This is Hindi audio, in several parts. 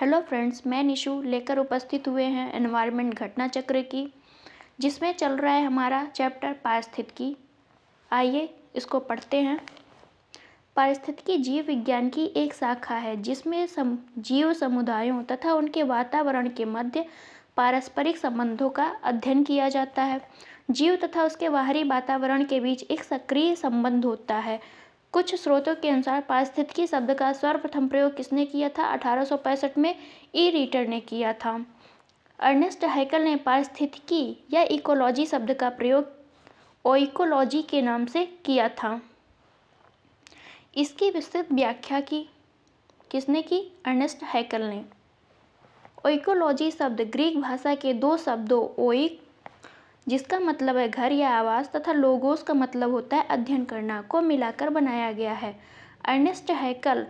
हेलो फ्रेंड्स मैं निशु लेकर उपस्थित हुए हैं एनवायरनमेंट घटना चक्र की जिसमें चल रहा है हमारा चैप्टर पारिस्थितिकी आइए इसको पढ़ते हैं पारिस्थितिकी जीव विज्ञान की एक शाखा है जिसमें सम, जीव समुदायों तथा उनके वातावरण के मध्य पारस्परिक संबंधों का अध्ययन किया जाता है जीव तथा उसके बाहरी वातावरण के बीच एक सक्रिय संबंध होता है कुछ स्रोतों के अनुसार पारिस्थितिकी शब्द का सर्वप्रथम प्रयोग किसने किया था अठारह में ई रीटर ने किया था अर्नेस्ट हैकल ने पारिस्थितिकी या इकोलॉजी शब्द का प्रयोग ओइकोलॉजी के नाम से किया था इसकी विस्तृत व्याख्या की किसने की अर्नेस्ट हैकल ने ओइकोलॉजी शब्द ग्रीक भाषा के दो शब्दों ओइक जिसका मतलब है घर या आवास तथा लोगोस का मतलब होता है अध्ययन करना को मिलाकर बनाया गया है अर्नेस्ट हैकल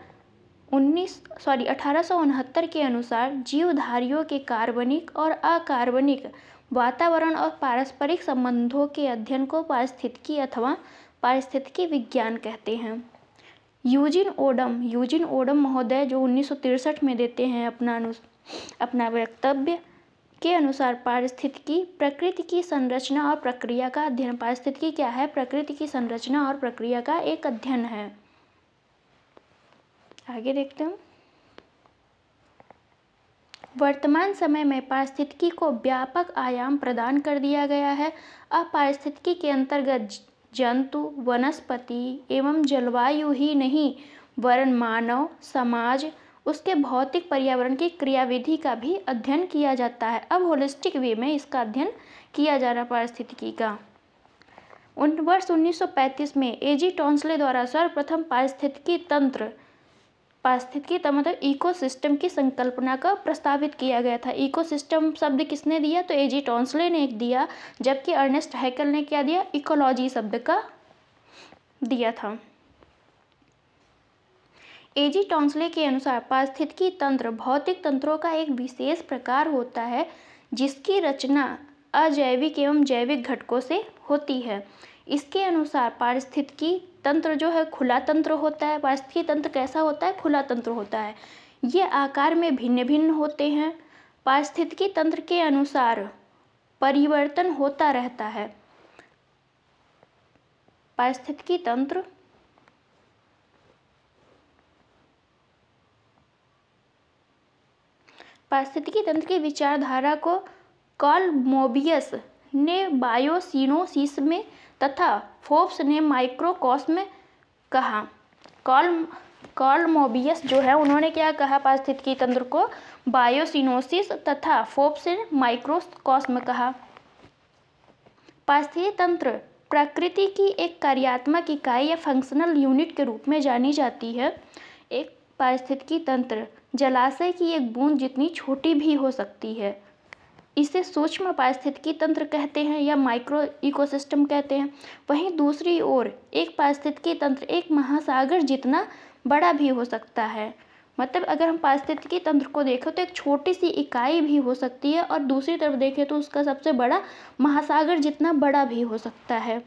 उन्नीस सॉरी अठारह के अनुसार जीवधारियों के कार्बनिक और अकार्बनिक वातावरण और पारस्परिक संबंधों के अध्ययन को पारिस्थितिकी अथवा पारिस्थितिकी विज्ञान कहते हैं यूजिन ओडम यूजिन ओडम महोदय जो उन्नीस में देते हैं अपना अनु अपना वक्तव्य के अनुसार पारिस्थितिकी प्रकृति की संरचना और प्रक्रिया का अध्ययन पारिस्थितिकी क्या है प्रकृति की संरचना और प्रक्रिया का एक अध्ययन है आगे देखते हैं वर्तमान समय में पारिस्थितिकी को व्यापक आयाम प्रदान कर दिया गया है अब पारिस्थितिकी के अंतर्गत जंतु वनस्पति एवं जलवायु ही नहीं वरन मानव समाज उसके भौतिक पर्यावरण की क्रियाविधि का भी अध्ययन किया जाता है अब होलिस्टिक वे में इसका अध्ययन किया जा रहा पारिस्थितिकी का उन वर्ष 1935 में ए जी टॉन्सले द्वारा सर्वप्रथम पारिस्थितिकी तंत्र पारिस्थितिकी तंत्र मतलब इकोसिस्टम की संकल्पना का प्रस्तावित किया गया था इकोसिस्टम शब्द किसने दिया तो ए जी टॉन्सले ने एक दिया जबकि अर्नेस्ट हैकल ने क्या दिया इकोलॉजी शब्द का दिया था एजी टॉन्सले के अनुसार पारिस्थितिकी तंत्र भौतिक तंत्रों का एक विशेष प्रकार होता है जिसकी रचना अजैविक एवं जैविक घटकों से होती है इसके अनुसार पारिस्थितिकी तंत्र जो है खुला तंत्र होता है पारिस्थितिकी तंत्र कैसा होता है खुला तंत्र होता है ये आकार में भिन्न भिन्न होते हैं पारिस्थितिकी तंत्र के अनुसार परिवर्तन होता रहता है पारिस्थितिकी तंत्र पारिस्थितिकी तंत्र की विचारधारा को कॉल मोबियस ने बायोसिनोसिस में तथा फोर्ब्स ने माइक्रोकॉस्म कहा कॉल कॉल मोबियस जो है उन्होंने क्या कहा पारिस्थितिकी तंत्र को बायोसिनोसिस तथा फोर्ब्स ने माइक्रोकॉस्म कहा पारिस्थितिकी तंत्र प्रकृति की एक कार्यात्मक इकाई या फंक्शनल यूनिट के रूप में जानी जाती है एक पारिस्थितिकी तंत्र जलाशय की एक बूंद जितनी छोटी भी हो सकती है इसे सूक्ष्म पारिस्थितिकी तंत्र कहते हैं या माइक्रो इकोसिस्टम कहते हैं वहीं दूसरी ओर एक पारिस्थितिकी तंत्र एक महासागर जितना बड़ा भी हो सकता है मतलब अगर हम पारिस्थितिकी तंत्र को देखें तो एक छोटी सी इकाई भी हो सकती है और दूसरी तरफ देखें तो उसका सबसे बड़ा महासागर जितना बड़ा भी हो सकता है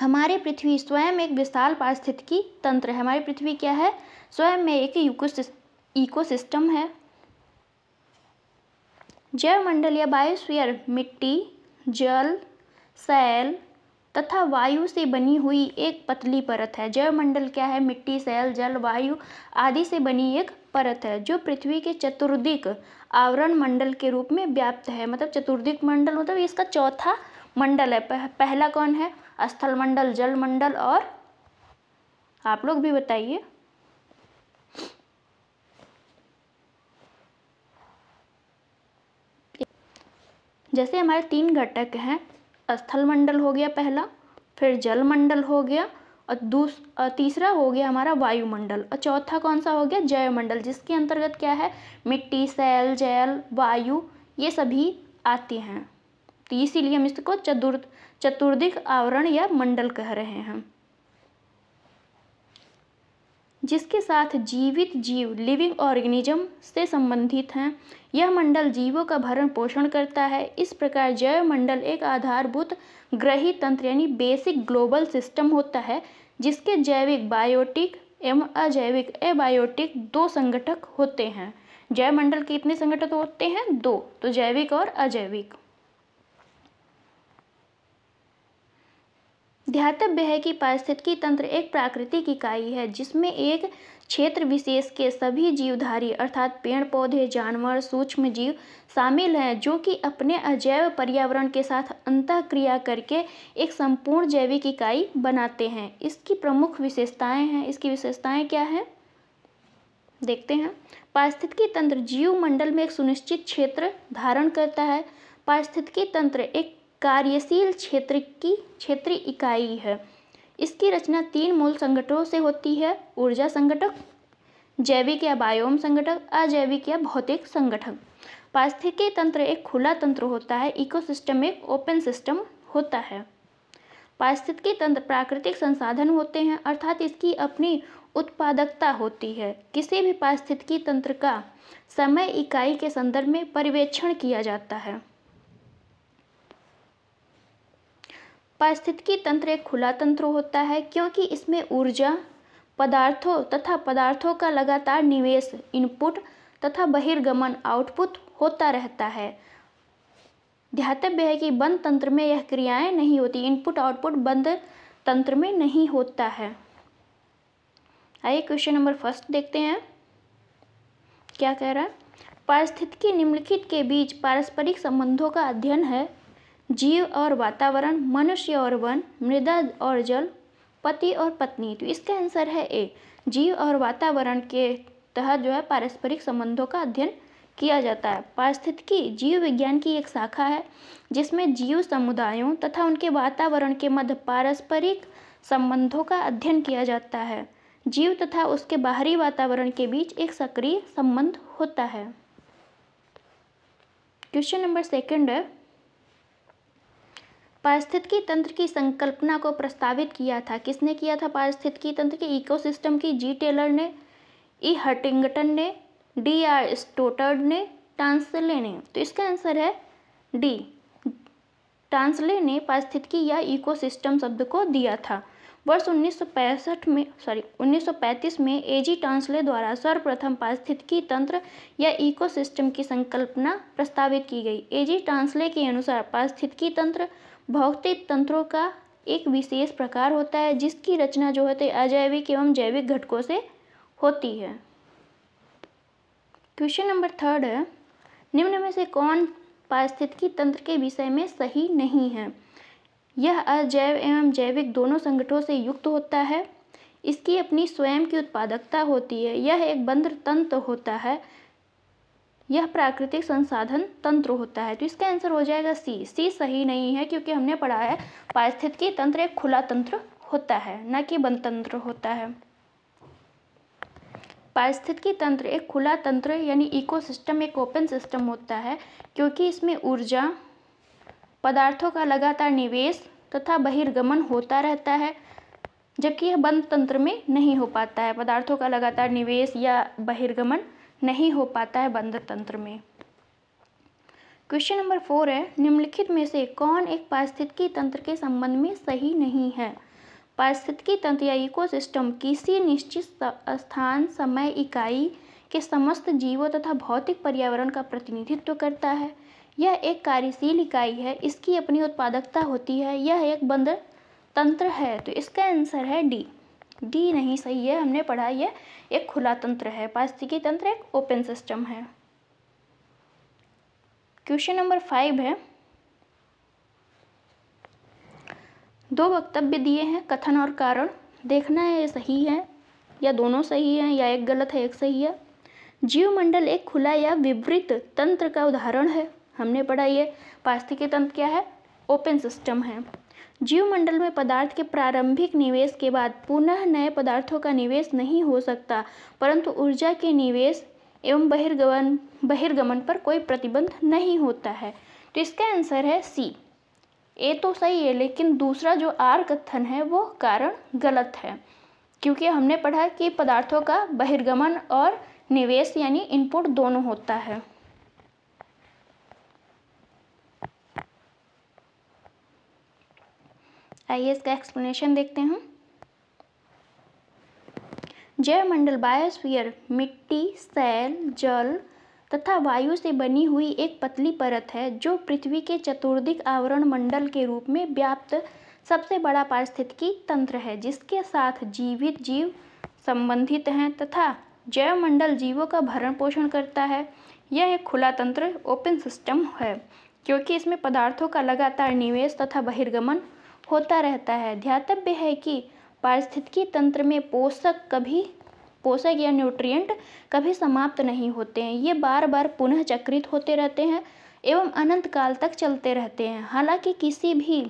हमारी पृथ्वी स्वयं एक विशाल पारिस्थितिकी तंत्र है हमारी पृथ्वी क्या है स्वयं में एक इकोसिस्टम है मंडल या बायोस्फीयर मिट्टी जल सैल तथा वायु से बनी हुई एक पतली परत है जैव मंडल क्या है मिट्टी सैल जल वायु आदि से बनी एक परत है जो पृथ्वी के चतुर्दिक आवरण मंडल के रूप में व्याप्त है मतलब चतुर्दिक मंडल मतलब इसका चौथा मंडल है पहला कौन है स्थलमंडल जलमंडल और आप लोग भी बताइए जैसे हमारे तीन घटक हैं स्थलमंडल हो गया पहला फिर जलमंडल हो गया और दूस तीसरा हो गया हमारा वायुमंडल और चौथा कौन सा हो गया मंडल जिसके अंतर्गत क्या है मिट्टी सेल जैल वायु ये सभी आती हैं तो इसीलिए हम इसको चतुर् चतुर्दिक आवरण या मंडल कह रहे हैं जिसके साथ जीवित जीव लिविंग ऑर्गेनिज्म से संबंधित हैं यह मंडल जीवों का भरण पोषण करता है इस प्रकार जैव मंडल एक आधारभूत ग्रही तंत्र यानी बेसिक ग्लोबल सिस्टम होता है जिसके जैविक बायोटिक एवं अजैविक एबायोटिक दो संगठक होते हैं मंडल के कितने संगठक होते हैं दो तो जैविक और अजैविक ध्यातव्य है कि पारिस्थितिकी तंत्र एक प्राकृतिक इकाई है जिसमें एक क्षेत्र विशेष के सभी जीवधारी अर्थात पेड़ पौधे जानवर सूक्ष्म जीव शामिल हैं जो कि अपने अजैव पर्यावरण के साथ अंतः क्रिया करके एक संपूर्ण जैविक इकाई बनाते हैं इसकी प्रमुख विशेषताएं हैं इसकी विशेषताएं क्या हैं देखते हैं पारिस्थितिकी तंत्र जीव मंडल में एक सुनिश्चित क्षेत्र धारण करता है पारिस्थितिकी तंत्र एक कार्यशील क्षेत्र की क्षेत्रीय इकाई है इसकी रचना तीन मूल संगठनों से होती है ऊर्जा संगठक जैविक या बायोम संगठक अजैविक या भौतिक संगठक पारिस्थितिकी तंत्र एक खुला तंत्र होता है इकोसिस्टम एक ओपन सिस्टम होता है पारिस्थितिकी तंत्र प्राकृतिक संसाधन होते हैं अर्थात इसकी अपनी उत्पादकता होती है किसी भी पारिस्थितिकी तंत्र का समय इकाई के संदर्भ में पर्यवेक्षण किया जाता है पारिस्थितिकी तंत्र एक खुला तंत्र होता है क्योंकि इसमें ऊर्जा पदार्थों तथा पदार्थों का लगातार निवेश इनपुट तथा बहिर्गमन आउटपुट होता रहता है ध्यातव्य है कि बंद तंत्र में यह क्रियाएं नहीं होती इनपुट आउटपुट बंद तंत्र में नहीं होता है आइए क्वेश्चन नंबर फर्स्ट देखते हैं क्या कह रहा है पारिस्थितिकी निम्नलिखित के बीच पारस्परिक संबंधों का अध्ययन है जीव और वातावरण मनुष्य और वन मृदा और जल पति और पत्नी तो इसका आंसर है ए जीव और वातावरण के तहत जो है पारस्परिक संबंधों का अध्ययन किया जाता है पारिस्थितिकी जीव विज्ञान की एक शाखा है जिसमें जीव समुदायों तथा उनके वातावरण के मध्य पारस्परिक संबंधों का अध्ययन किया जाता है जीव तथा उसके बाहरी वातावरण के बीच एक सक्रिय संबंध होता है क्वेश्चन नंबर सेकंड है पारिस्थितिकी तंत्र की संकल्पना को प्रस्तावित किया था किसने किया था पारिस्थितिकी तंत्र के इकोसिस्टम की जी टेलर ने ई हटिंगटन ने डी आर स्टोटर्ड ने टांसले ने तो इसका आंसर है डी टांसले ने पारिस्थितिकी या इकोसिस्टम शब्द को दिया था वर्ष उन्नीस में सॉरी 1935 में एजी टांसले द्वारा सर्वप्रथम पारिस्थितिकी तंत्र या इकोसिस्टम की संकल्पना प्रस्तावित की गई एजी टांसले के अनुसार पारिस्थितिकी तंत्र भौतिक तंत्रों का एक विशेष प्रकार होता है जिसकी रचना जो होती है अजैविक एवं जैविक घटकों से होती है क्वेश्चन नंबर थर्ड है निम्न में से कौन पारिस्थितिकी तंत्र के विषय में सही नहीं है यह अजैव एवं जैविक दोनों संगठनों से युक्त होता है इसकी अपनी स्वयं की उत्पादकता होती है यह एक बंद्र तंत्र होता है यह प्राकृतिक संसाधन तंत्र होता है तो इसका आंसर हो जाएगा सी सी सही नहीं है क्योंकि हमने पढ़ा है पारिस्थितिकी तंत्र एक खुला तंत्र होता है न कि बंद तंत्र होता है पारिस्थितिकी तंत्र एक खुला तंत्र यानी इकोसिस्टम एक ओपन सिस्टम होता है क्योंकि इसमें ऊर्जा पदार्थों का लगातार निवेश तथा बहिर्गमन होता रहता है जबकि यह बंद तंत्र में नहीं हो पाता है पदार्थों का लगातार निवेश या बहिर्गमन नहीं हो पाता है बंदर तंत्र में क्वेश्चन नंबर फोर है निम्नलिखित में से कौन एक पारिस्थितिकी तंत्र के संबंध में सही नहीं है पारिस्थितिकी तंत्र या इकोसिस्टम किसी निश्चित स्थान समय इकाई के समस्त जीवों तथा भौतिक पर्यावरण का प्रतिनिधित्व करता है यह एक कार्यशील इकाई है इसकी अपनी उत्पादकता होती है यह एक बंद तंत्र है तो इसका आंसर है डी डी नहीं सही है हमने पढ़ा ये एक खुला तंत्र है पारिस्थितिकी तंत्र एक ओपन सिस्टम है क्वेश्चन नंबर फाइव है दो वक्तव्य दिए हैं कथन और कारण देखना है ये सही है या दोनों सही हैं या एक गलत है एक सही है जीव मंडल एक खुला या विवृत तंत्र का उदाहरण है हमने पढ़ा ये पास्तिकी तंत्र क्या है ओपन सिस्टम है जीवमंडल में पदार्थ के प्रारंभिक निवेश के बाद पुनः नए पदार्थों का निवेश नहीं हो सकता परंतु ऊर्जा के निवेश एवं बहिर्गमन बहिर्गमन पर कोई प्रतिबंध नहीं होता है तो इसका आंसर है सी ए तो सही है लेकिन दूसरा जो आर कथन है वो कारण गलत है क्योंकि हमने पढ़ा कि पदार्थों का बहिर्गमन और निवेश यानी इनपुट दोनों होता है आइए इसका एक्सप्लेनेशन देखते हैं जयमंडल बायोस्फीयर मिट्टी सेल जल तथा वायु से बनी हुई एक पतली परत है जो पृथ्वी के चतुर्दिक आवरण मंडल के रूप में व्याप्त सबसे बड़ा पारिस्थितिकी तंत्र है जिसके साथ जीवित जीव संबंधित हैं तथा जैवमंडल जीवों का भरण पोषण करता है यह एक खुला तंत्र ओपन सिस्टम है क्योंकि इसमें पदार्थों का लगातार निवेश तथा बहिर्गमन होता रहता है ध्यातव्य है कि पारिस्थितिकी तंत्र में पोषक कभी पोषक या न्यूट्रिएंट कभी समाप्त नहीं होते हैं ये बार बार पुनः चक्रित होते रहते हैं एवं अनंत काल तक चलते रहते हैं हालांकि किसी भी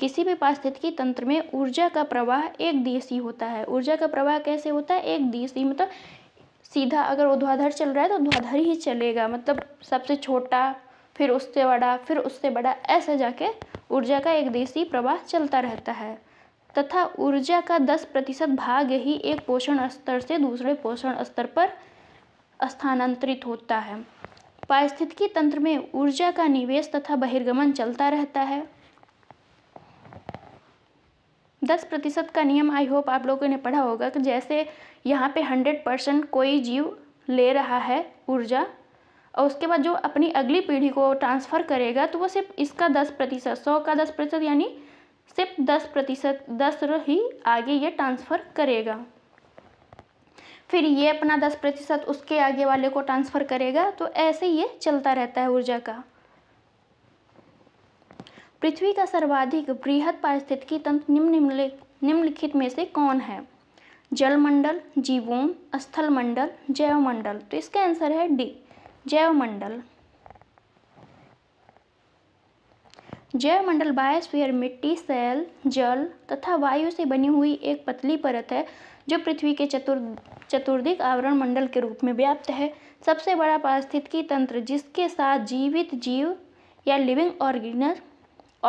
किसी भी पारिस्थितिकी तंत्र में ऊर्जा का प्रवाह एक दिशी होता है ऊर्जा का प्रवाह कैसे होता है एक दिशी मतलब सीधा अगर ऊर्ध्वाधर चल रहा है तो ऊर्ध्वाधर ही चलेगा मतलब सबसे छोटा फिर उससे बड़ा फिर उससे बड़ा ऐसे जाके ऊर्जा का एक देशी प्रवाह चलता रहता है तथा ऊर्जा का दस प्रतिशत भाग ही एक पोषण स्तर से दूसरे पोषण स्तर पर स्थानांतरित होता है पारिस्थितिकी तंत्र में ऊर्जा का निवेश तथा बहिर्गमन चलता रहता है दस प्रतिशत का नियम आई होप आप लोगों ने पढ़ा होगा कि जैसे यहाँ पे हंड्रेड परसेंट कोई जीव ले रहा है ऊर्जा और उसके बाद जो अपनी अगली पीढ़ी को ट्रांसफ़र करेगा तो वो सिर्फ इसका दस प्रतिशत सौ का दस प्रतिशत यानी सिर्फ दस प्रतिशत दस ही आगे ये ट्रांसफ़र करेगा फिर ये अपना दस प्रतिशत उसके आगे वाले को ट्रांसफ़र करेगा तो ऐसे ये चलता रहता है ऊर्जा का पृथ्वी का सर्वाधिक बृहद पारिस्थितिकी तंत्र निम्न निम्नलिखित में से कौन है जलमंडल जीवोम स्थलमंडल जैवमंडल तो इसका आंसर है डी जैवमंडल जैवमंडल बायोस्फीयर मिट्टी सेल जल तथा वायु से बनी हुई एक पतली परत है जो पृथ्वी के चतुर चतुर्दिक आवरण मंडल के रूप में व्याप्त है सबसे बड़ा पारिस्थितिकी तंत्र जिसके साथ जीवित जीव या लिविंग ऑर्गेन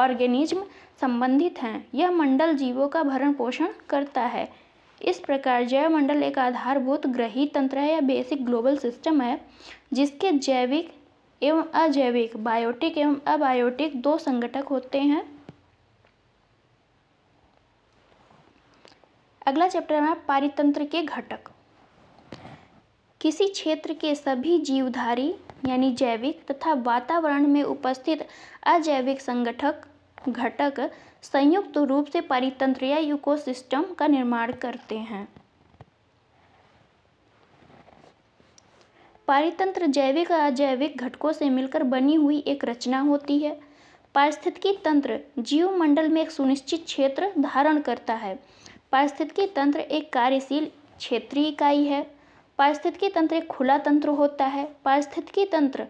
ऑर्गेनिज्म संबंधित हैं यह मंडल जीवों का भरण पोषण करता है इस प्रकार जैवमंडल एक आधारभूत ग्रही तंत्र है या बेसिक ग्लोबल सिस्टम है जिसके जैविक एवं अजैविक बायोटिक एवं अबायोटिक दो संगठक होते हैं अगला चैप्टर है पारितंत्र के घटक किसी क्षेत्र के सभी जीवधारी यानी जैविक तथा वातावरण में उपस्थित अजैविक संगठक घटक संयुक्त रूप से या इकोसिस्टम का निर्माण करते हैं पारितंत्र जैविक अजैविक घटकों से मिलकर बनी हुई एक रचना होती है पारिस्थितिकी तंत्र जीव मंडल में एक सुनिश्चित क्षेत्र धारण करता है पारिस्थितिकी तंत्र एक कार्यशील क्षेत्रीय इकाई है पारिस्थितिकी तंत्र एक खुला तंत्र होता है पारिस्थितिकी तंत्र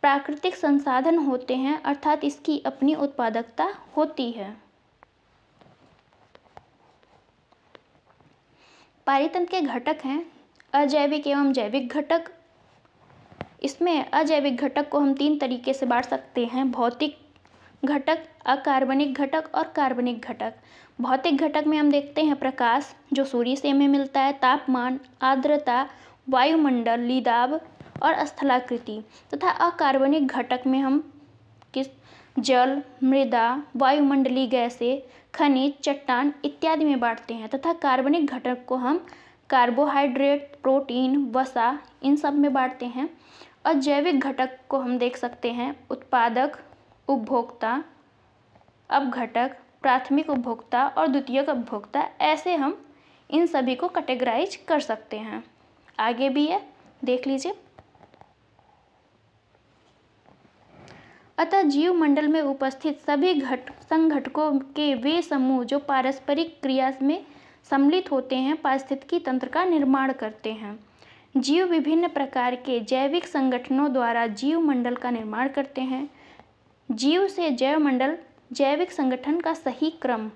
प्राकृतिक संसाधन होते हैं अर्थात इसकी अपनी उत्पादकता होती है पारितंत्र के घटक हैं अजैविक एवं जैविक घटक इसमें अजैविक घटक को हम तीन तरीके से बांट सकते हैं भौतिक घटक अकार्बनिक घटक और कार्बनिक घटक भौतिक घटक में हम देखते हैं प्रकाश जो सूर्य से हमें मिलता है तापमान आर्द्रता वायुमंडल लीदाब और स्थलाकृति तथा तो अकार्बनिक घटक में हम किस जल मृदा वायुमंडली गैसें खनिज चट्टान इत्यादि में बांटते हैं तथा कार्बनिक घटक को हम कार्बोहाइड्रेट प्रोटीन वसा इन सब में बांटते हैं और जैविक घटक को हम देख सकते हैं उत्पादक उपभोक्ता अपघटक प्राथमिक उपभोक्ता और द्वितीयक उपभोक्ता ऐसे हम इन सभी को कैटेगराइज कर सकते हैं आगे भी है देख लीजिए अतः जीव मंडल में उपस्थित सभी घट संघटकों के वे समूह जो पारस्परिक क्रिया में सम्मिलित होते हैं पारिस्थितिकी तंत्र का निर्माण करते हैं जीव विभिन्न प्रकार के जैविक संगठनों द्वारा जीव मंडल का निर्माण करते हैं जीव से जैव मंडल जैविक संगठन का सही क्रम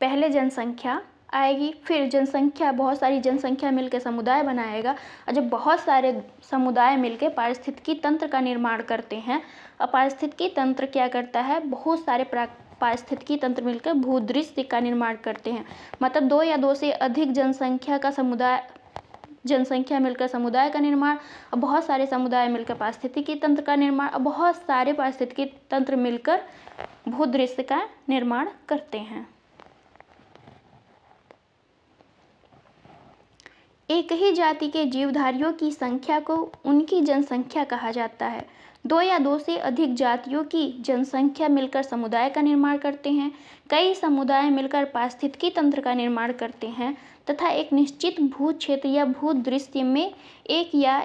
पहले जनसंख्या आएगी फिर जनसंख्या बहुत सारी जनसंख्या मिलकर समुदाय बनाएगा और जब बहुत सारे समुदाय मिलकर पारिस्थितिकी तंत्र का निर्माण करते हैं और पारिस्थितिकी तंत्र क्या करता है बहुत सारे पारिस्थितिकी तंत्र मिलकर भूदृश्य का निर्माण करते हैं मतलब दो या दो से अधिक जनसंख्या का समुदाय जनसंख्या मिलकर समुदाय का निर्माण और बहुत सारे समुदाय मिलकर पारिस्थितिकी तंत्र का निर्माण और बहुत सारे पारिस्थितिकी तंत्र मिलकर भूदृश्य का निर्माण करते हैं एक ही जाति के जीवधारियों की संख्या को उनकी जनसंख्या कहा जाता है दो या दो से अधिक जातियों की जनसंख्या मिलकर समुदाय का निर्माण करते हैं कई समुदाय मिलकर पारिस्थितिकी तंत्र का निर्माण करते हैं तथा एक निश्चित भू क्षेत्र या भू दृश्य में एक या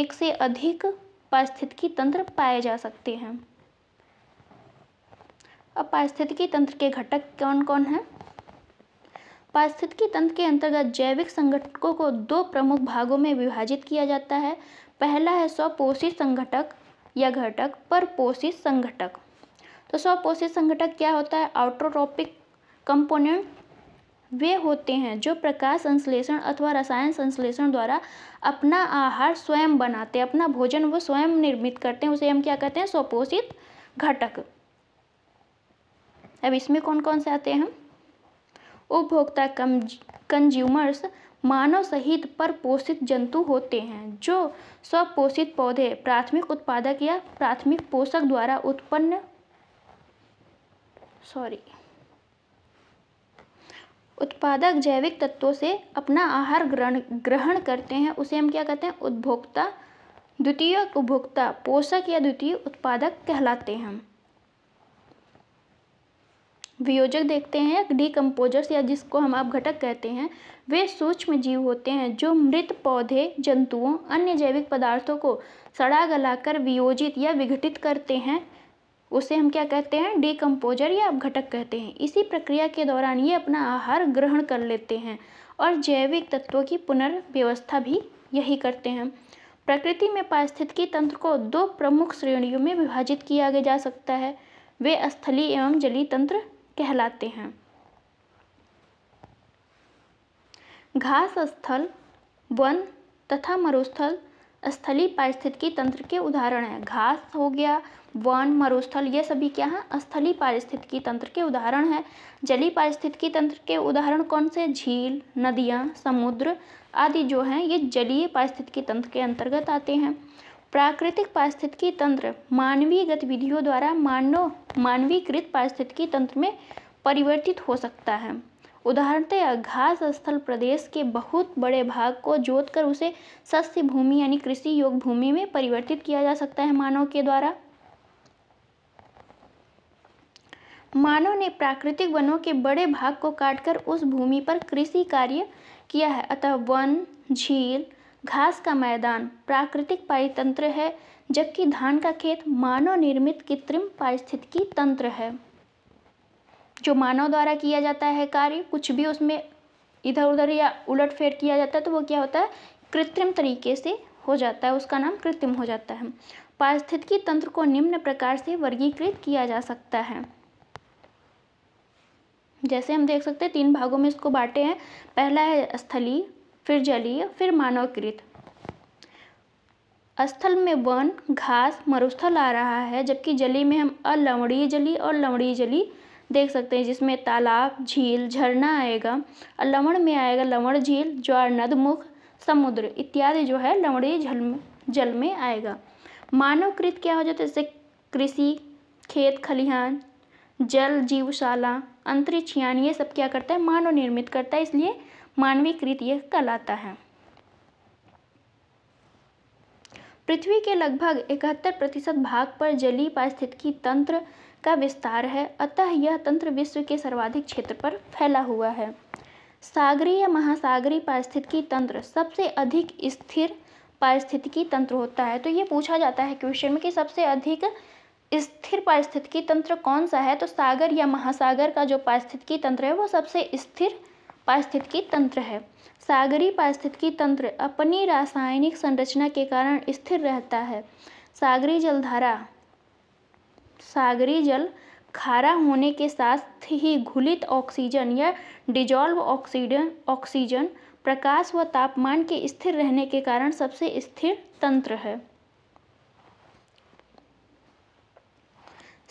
एक से अधिक पारिस्थितिकी तंत्र पाए जा सकते हैं अब पारिस्थितिकी तंत्र के घटक कौन कौन हैं पारिस्थितिकी तंत्र के अंतर्गत जैविक संगठकों को दो प्रमुख भागों में विभाजित किया जाता है पहला है स्वपोषित संगठक या घटक पर पोषित संगठक तो स्वपोषित संगठक क्या होता है आउट्रोट्रॉपिक कंपोनेंट वे होते हैं जो प्रकाश संश्लेषण अथवा रसायन संश्लेषण द्वारा अपना आहार स्वयं बनाते हैं अपना भोजन वो स्वयं निर्मित करते हैं उसे हम क्या कहते हैं स्वपोषित घटक अब इसमें कौन कौन से आते हैं हम उपभोक्ता कंज्यूमर्स मानव सहित पर पोषित जंतु होते हैं जो स्वपोषित पौधे प्राथमिक उत्पादक या प्राथमिक पोषक द्वारा उत्पन्न सॉरी उत्पादक जैविक तत्वों से अपना आहार ग्रहण ग्रहण करते हैं उसे हम क्या कहते हैं उपभोक्ता द्वितीय उपभोक्ता पोषक या द्वितीय उत्पादक कहलाते हैं वियोजक देखते हैं डिकम्पोजर्स या जिसको हम घटक कहते हैं वे सूक्ष्म जीव होते हैं जो मृत पौधे जंतुओं अन्य जैविक पदार्थों को सड़ा गलाकर वियोजित या विघटित करते हैं उसे हम क्या कहते हैं डिकम्पोजर या अपघटक कहते हैं इसी प्रक्रिया के दौरान ये अपना आहार ग्रहण कर लेते हैं और जैविक तत्वों की पुनर्व्यवस्था भी यही करते हैं प्रकृति में पारिस्थितिकी तंत्र को दो प्रमुख श्रेणियों में विभाजित किया जा सकता है वे स्थलीय एवं जलीय तंत्र कहलाते हैं घास स्थल वन तथा मरुस्थल स्थलीय पारिस्थितिकी तंत्र के उदाहरण हैं घास हो गया वन मरुस्थल ये सभी क्या हैं स्थलीय पारिस्थितिकी तंत्र के उदाहरण हैं जलीय पारिस्थितिकी तंत्र के उदाहरण कौन से झील नदियाँ समुद्र आदि जो हैं ये जलीय पारिस्थितिकी तंत्र के अंतर्गत आते हैं प्राकृतिक पारिस्थितिकी तंत्र मानवीय गतिविधियों द्वारा मानव मानवीकृत पारिस्थितिकी तंत्र में परिवर्तित हो सकता है उदाहरणतः घास स्थल प्रदेश के बहुत बड़े भाग को जोतकर उसे सस्य भूमि यानी कृषि योग्य भूमि में परिवर्तित किया जा सकता है मानव के द्वारा मानव ने प्राकृतिक वनों के बड़े भाग को काटकर उस भूमि पर कृषि कार्य किया है अतः वन झील घास का मैदान प्राकृतिक पारितंत्र है जबकि धान का खेत मानव निर्मित कृत्रिम पारिस्थितिकी तंत्र है जो मानव द्वारा किया जाता है कार्य कुछ भी उसमें इधर उधर या उलट फेर किया जाता है तो वो क्या होता है कृत्रिम तरीके से हो जाता है उसका नाम कृत्रिम हो जाता है पारिस्थितिकी तंत्र को निम्न प्रकार से वर्गीकृत किया जा सकता है जैसे हम देख सकते हैं तीन भागों में इसको बांटे हैं पहला है स्थली फिर जलीय फिर मानवकृत स्थल में वन घास मरुस्थल आ रहा है जबकि जली में हम अलवणीय जली और लवणीय जली देख सकते हैं जिसमें तालाब झील झरना आएगा लवण में आएगा लवण झील ज्वार नदमुख समुद्र इत्यादि जो है लवणीय जल में जल में आएगा मानवकृत क्या हो जाता है जैसे कृषि खेत खलिहान जल जीवशाला अंतरिक्ष यानी ये सब क्या करता है मानव निर्मित करता है इसलिए कृत यह कहलाता है पृथ्वी के लगभग इकहत्तर प्रतिशत भाग पर जलीय पारिस्थितिकी तंत्र का विस्तार है अतः यह तंत्र विश्व के सर्वाधिक क्षेत्र पर फैला हुआ है सागरीय या महासागरीय पारिस्थितिकी तंत्र सबसे अधिक स्थिर पारिस्थितिकी तंत्र होता है तो ये पूछा जाता है क्वेश्चन में कि सबसे अधिक स्थिर पारिस्थितिकी तंत्र कौन सा है तो सागर या महासागर का जो पारिस्थितिकी तंत्र है वो सबसे स्थिर पारिस्थितिकी तंत्र है सागरी पारिस्थितिकी तंत्र अपनी रासायनिक संरचना के कारण स्थिर रहता है सागरी जलधारा सागरी जल खारा होने के साथ ही घुलित ऑक्सीजन या डिजॉल्व ऑक्सीजन ऑक्सीजन प्रकाश व तापमान के स्थिर रहने के कारण सबसे स्थिर तंत्र है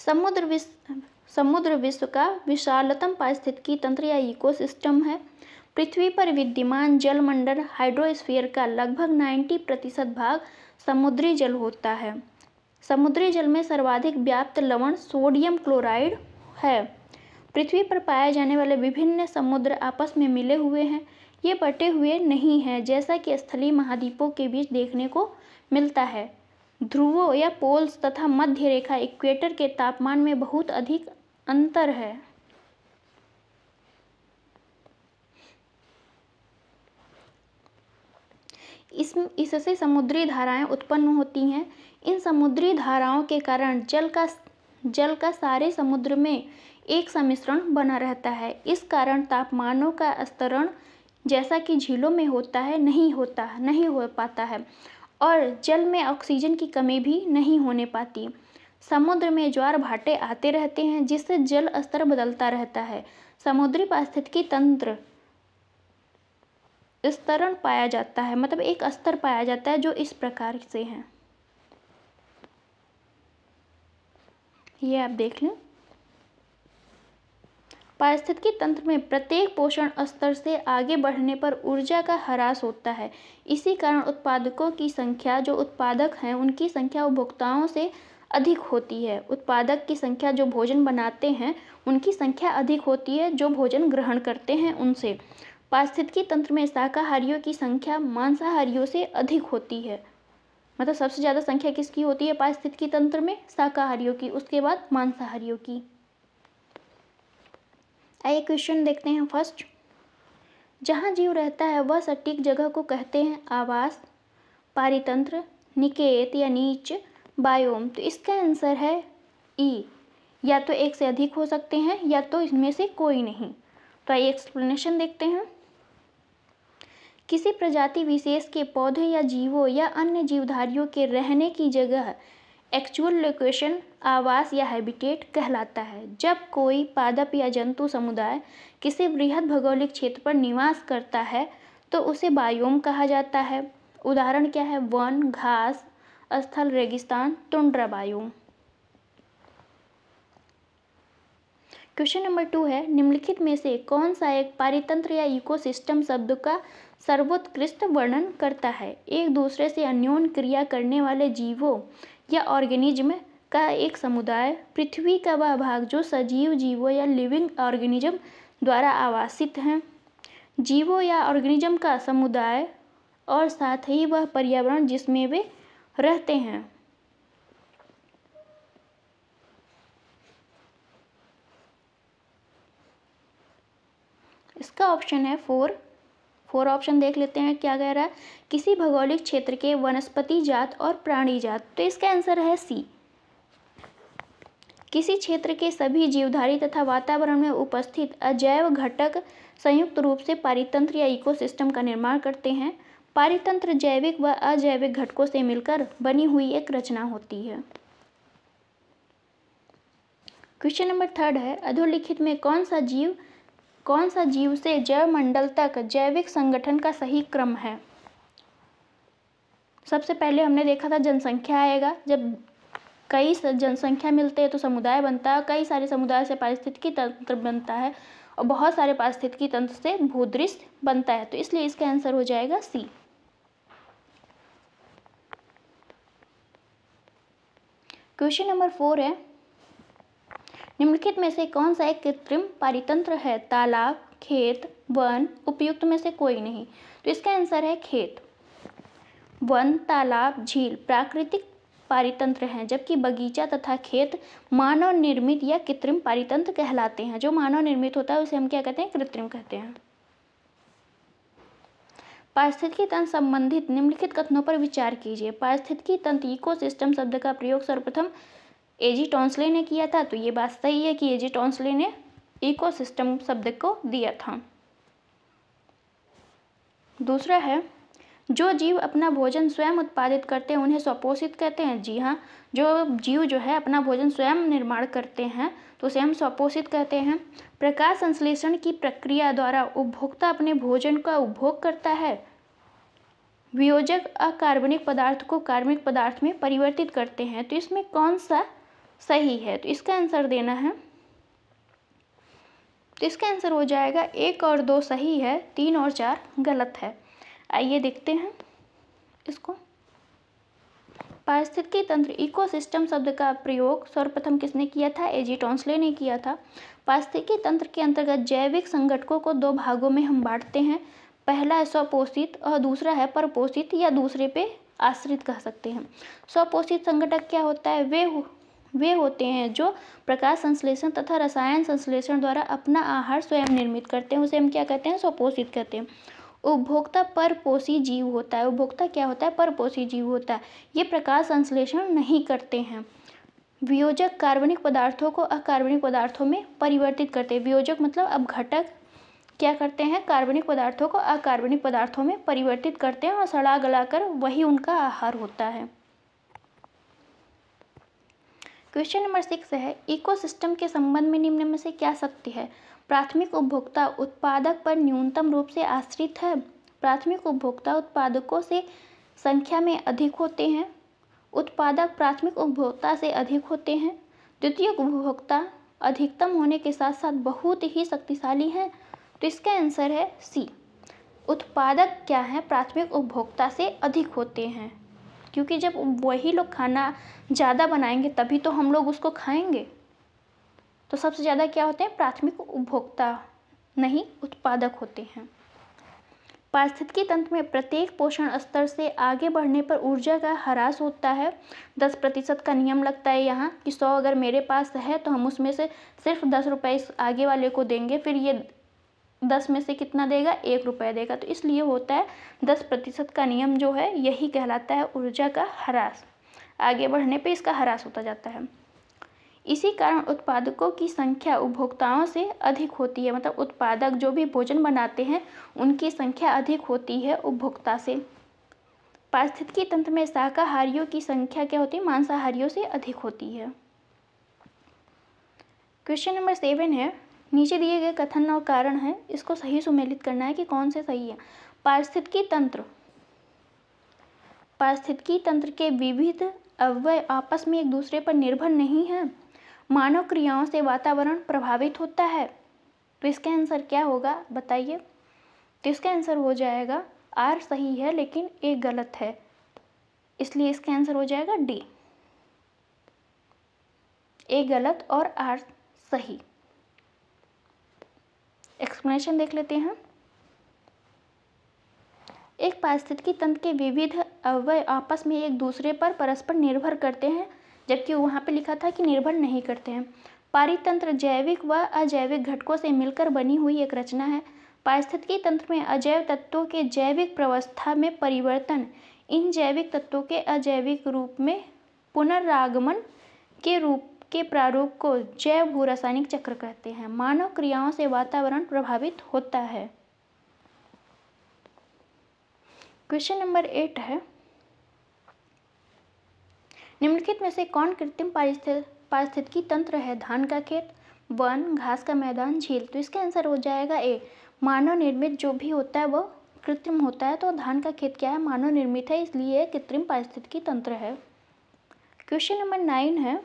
समुद्र विश्व समुद्र विश्व का विशालतम पारिस्थितिकी तंत्र या इकोसिस्टम है पृथ्वी पर विद्यमान जलमंडल हाइड्रोस्फीयर का लगभग 90 प्रतिशत भाग समुद्री जल होता है समुद्री जल में सर्वाधिक व्याप्त लवण सोडियम क्लोराइड है पृथ्वी पर पाए जाने वाले विभिन्न समुद्र आपस में मिले हुए हैं ये बटे हुए नहीं हैं जैसा कि स्थलीय महाद्वीपों के बीच देखने को मिलता है ध्रुवों या पोल्स तथा मध्य रेखा इक्वेटर के तापमान में बहुत अधिक अंतर है इस इससे समुद्री धाराएं उत्पन्न होती हैं इन समुद्री धाराओं के कारण जल का जल का सारे समुद्र में एक सम्मिश्रण बना रहता है इस कारण तापमानों का स्तरण जैसा कि झीलों में होता है नहीं होता नहीं हो पाता है और जल में ऑक्सीजन की कमी भी नहीं होने पाती समुद्र में ज्वार भाटे आते रहते हैं जिससे जल स्तर बदलता रहता है समुद्री पारिस्थितिकी तंत्र स्तरण पाया जाता है मतलब एक स्तर पाया जाता है जो इस प्रकार से हैं ये आप देख लें पारिस्थितिकी तंत्र में प्रत्येक पोषण स्तर से आगे बढ़ने पर ऊर्जा का ह्रास होता है इसी कारण उत्पादकों की संख्या जो उत्पादक हैं उनकी संख्या उपभोक्ताओं से अधिक होती है उत्पादक की संख्या जो भोजन बनाते हैं उनकी संख्या अधिक होती है जो भोजन ग्रहण करते हैं उनसे पारिस्थितिकी तंत्र में शाकाहारियों की संख्या मांसाहारियों से अधिक होती है मतलब सबसे ज़्यादा संख्या किसकी होती है पारिस्थितिकी तंत्र में शाकाहारियों की उसके बाद मांसाहारियों की आइए क्वेश्चन देखते हैं फर्स्ट जहाँ जीव रहता है वह सटीक जगह को कहते हैं आवास पारितंत्र निकेत या नीच बायोम तो इसका आंसर है ई e। या तो एक से अधिक हो सकते हैं या तो इसमें से कोई नहीं तो आइए एक्सप्लेनेशन देखते हैं किसी प्रजाति विशेष के पौधे या जीवों या अन्य जीवधारियों के रहने की जगह एक्चुअल लोकेशन आवास या हैबिटेट कहलाता है जब कोई पादप या जंतु समुदाय किसी वृहद भौगोलिक क्षेत्र पर निवास करता है तो उसे बायोम कहा जाता है उदाहरण क्या है वन घास स्थल रेगिस्तान tundra biome question number two है निम्नलिखित में से कौन सा एक पारितंत्र या इकोसिस्टम शब्द का सर्वोत्कृष्ट वर्णन करता है एक दूसरे से अन्योन क्रिया करने वाले जीवों या ऑर्गेनिज्म का एक समुदाय पृथ्वी का वह भाग जो सजीव जीवों या लिविंग ऑर्गेनिज्म द्वारा आवासित हैं जीवों या ऑर्गेनिज्म का समुदाय और साथ ही वह पर्यावरण जिसमें वे रहते हैं इसका ऑप्शन है फोर फोर ऑप्शन देख लेते हैं क्या कह रहा है किसी भौगोलिक क्षेत्र के वनस्पति जात और प्राणी जात तो इसका आंसर है सी किसी क्षेत्र के सभी जीवधारी तथा वातावरण में उपस्थित अजैव घटक संयुक्त रूप से पारितंत्र या इकोसिस्टम का निर्माण करते हैं पारितंत्र जैविक व अजैविक घटकों से मिलकर बनी हुई एक रचना होती है क्वेश्चन नंबर थर्ड है अधोलिखित में कौन सा जीव कौन सा जीव से जैव मंडल तक जैविक संगठन का सही क्रम है सबसे पहले हमने देखा था जनसंख्या आएगा जब कई जनसंख्या मिलते हैं तो समुदाय बनता है कई सारे समुदाय से पारिस्थितिकी तंत्र बनता है और बहुत सारे पारिस्थितिकी तंत्र से भूदृश्य बनता है तो इसलिए इसका आंसर हो जाएगा सी क्वेश्चन नंबर फोर है निम्नलिखित में से कौन सा एक कृत्रिम पारितंत्र है तालाब खेत वन उपयुक्त में से कोई नहीं तो इसका आंसर है खेत वन तालाब झील प्राकृतिक पारितंत्र हैं जबकि बगीचा तथा खेत मानव निर्मित या कृत्रिम पारितंत्र कहलाते हैं जो मानव निर्मित होता है उसे हम क्या कहते हैं कृत्रिम कहते हैं पारिस्थितिकी तंत्र संबंधित निम्नलिखित कथनों पर विचार कीजिए पारिस्थितिकी तंत्र इकोसिस्टम शब्द का प्रयोग सर्वप्रथम ए जी टॉन्सले ने किया था तो ये बात सही है कि ए जी टॉन्सले ने इकोसिस्टम शब्द को दिया था दूसरा है जो जीव अपना भोजन स्वयं उत्पादित करते हैं उन्हें स्वपोषित कहते हैं जी हाँ जो जीव जो है अपना भोजन स्वयं निर्माण करते हैं तो उसे हम स्वपोषित कहते हैं प्रकाश संश्लेषण की प्रक्रिया द्वारा उपभोक्ता अपने भोजन का उपभोग करता है वियोजक अकार्बनिक पदार्थ को कार्बनिक पदार्थ में परिवर्तित करते हैं तो इसमें कौन सा सही है तो इसका आंसर देना है तो इसका आंसर हो जाएगा एक और दो सही है तीन और चार गलत है आइए देखते हैं इसको पारिस्थितिकी तंत्र इकोसिस्टम शब्द का प्रयोग सर्वप्रथम किसने किया था एजी टॉन्सले ने किया था पारिस्थितिकी तंत्र के अंतर्गत जैविक संगठकों को दो भागों में हम बांटते हैं पहला है स्वपोषित और दूसरा है परपोषित या दूसरे पे आश्रित कह सकते हैं स्वपोषित संगठक क्या होता है वे वे होते हैं जो प्रकाश संश्लेषण तथा रसायन संश्लेषण द्वारा अपना आहार स्वयं निर्मित करते हैं उसे हम क्या कहते हैं स्वपोषित कहते हैं उपभोक्ता परपोषी जीव होता है उपभोक्ता क्या होता है परपोषी जीव होता है ये प्रकाश संश्लेषण नहीं करते हैं वियोजक कार्बनिक पदार्थों को अकार्बनिक पदार्थों में परिवर्तित करते हैं वियोजक मतलब अब घटक क्या करते हैं कार्बनिक पदार्थों को अकार्बनिक पदार्थों में परिवर्तित करते हैं और सड़ा कर वही उनका आहार होता है क्वेश्चन नंबर सिक्स है इकोसिस्टम के संबंध में निम्न में से क्या सत्य है प्राथमिक उपभोक्ता उत्पादक पर न्यूनतम रूप से आश्रित है प्राथमिक उपभोक्ता उत्पादकों से संख्या में अधिक होते हैं उत्पादक प्राथमिक उपभोक्ता से अधिक होते हैं द्वितीय उपभोक्ता अधिकतम होने के साथ साथ बहुत ही शक्तिशाली हैं तो इसका आंसर है सी उत्पादक क्या है प्राथमिक उपभोक्ता से अधिक होते हैं क्योंकि जब वही लोग खाना ज़्यादा बनाएंगे तभी तो हम लोग उसको खाएंगे तो सबसे ज़्यादा क्या होते हैं प्राथमिक उपभोक्ता नहीं उत्पादक होते हैं पारिस्थितिकी तंत्र में प्रत्येक पोषण स्तर से आगे बढ़ने पर ऊर्जा का ह्रास होता है दस प्रतिशत का नियम लगता है यहाँ कि सौ अगर मेरे पास है तो हम उसमें से सिर्फ दस रुपये आगे वाले को देंगे फिर ये दस में से कितना देगा एक रुपया देगा तो इसलिए होता है दस प्रतिशत का नियम जो है यही कहलाता है ऊर्जा का ह्रास आगे बढ़ने पे इसका ह्रास होता जाता है इसी कारण उत्पादकों की संख्या उपभोक्ताओं से अधिक होती है मतलब उत्पादक जो भी भोजन बनाते हैं उनकी संख्या अधिक होती है उपभोक्ता से पारिस्थितिकी तंत्र में शाकाहारियों की संख्या क्या होती है मांसाहारियों से अधिक होती है क्वेश्चन नंबर सेवन है नीचे दिए गए कथन और कारण है इसको सही सुमेलित करना है कि कौन से सही है पारिस्थितिकी तंत्र पारिस्थितिकी तंत्र के विविध अवय आपस में एक दूसरे पर निर्भर नहीं है मानव क्रियाओं से वातावरण प्रभावित होता है तो इसका आंसर क्या होगा बताइए तो इसका आंसर हो जाएगा आर सही है लेकिन ए गलत है इसलिए इसका आंसर हो जाएगा डी ए गलत और आर सही एक्सप्लेनेशन देख लेते हैं एक पारिस्थितिकी तंत्र के विविध अवय आपस में एक दूसरे पर परस्पर निर्भर करते हैं जबकि वहाँ पे लिखा था कि निर्भर नहीं करते हैं पारितंत्र जैविक व अजैविक घटकों से मिलकर बनी हुई एक रचना है पारिस्थितिकी तंत्र में अजैव तत्वों के जैविक प्रवस्था में परिवर्तन इन जैविक तत्वों के अजैविक रूप में पुनरागमन के रूप के प्रारूप को जैव भू रासायनिक चक्र कहते हैं मानव क्रियाओं से वातावरण प्रभावित होता है क्वेश्चन नंबर एट है निम्नलिखित में से कौन कृत्रिम पारिस्थितिकी तंत्र है धान का खेत वन घास का मैदान झील तो इसका आंसर हो जाएगा ए मानव निर्मित जो भी होता है वो कृत्रिम होता है तो धान का खेत क्या है मानव निर्मित है इसलिए कृत्रिम पारिस्थितिकी तंत्र है क्वेश्चन नंबर नाइन है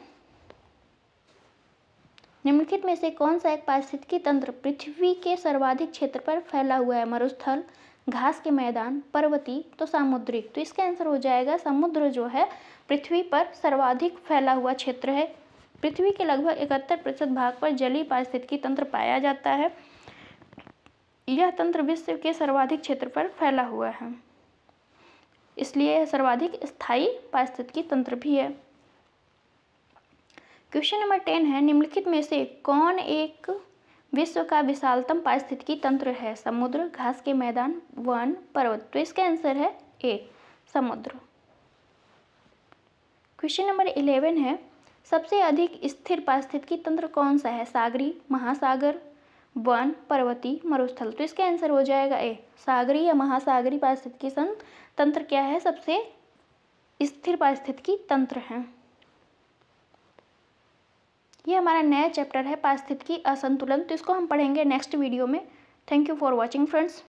निम्नलिखित में से कौन सा एक पारिस्थितिकी तंत्र पृथ्वी के सर्वाधिक क्षेत्र पर फैला हुआ है मरुस्थल घास के मैदान पर्वती तो सामुद्रिक तो इसका आंसर हो जाएगा समुद्र जो है पृथ्वी पर सर्वाधिक फैला हुआ क्षेत्र है पृथ्वी के लगभग इकहत्तर प्रतिशत भाग पर जलीय पारिस्थितिकी तंत्र पाया जाता है यह तंत्र विश्व के सर्वाधिक क्षेत्र पर फैला हुआ है इसलिए यह सर्वाधिक स्थायी पारिस्थितिकी तंत्र भी है क्वेश्चन नंबर टेन है निम्नलिखित में से कौन एक विश्व का विशालतम पारिस्थितिकी तंत्र है समुद्र घास के मैदान वन पर्वत तो इसका आंसर है ए समुद्र क्वेश्चन नंबर इलेवन है सबसे अधिक स्थिर पारिस्थितिकी तंत्र कौन सा है सागरी महासागर वन पर्वती मरुस्थल तो इसका आंसर हो जाएगा ए सागरी या महासागरी पारिस्थितिकी तंत्र क्या है सबसे स्थिर पारिस्थितिकी तंत्र है ये हमारा नया चैप्टर है पारिस्थितिकी असंतुलन तो इसको हम पढ़ेंगे नेक्स्ट वीडियो में thank you for watching friends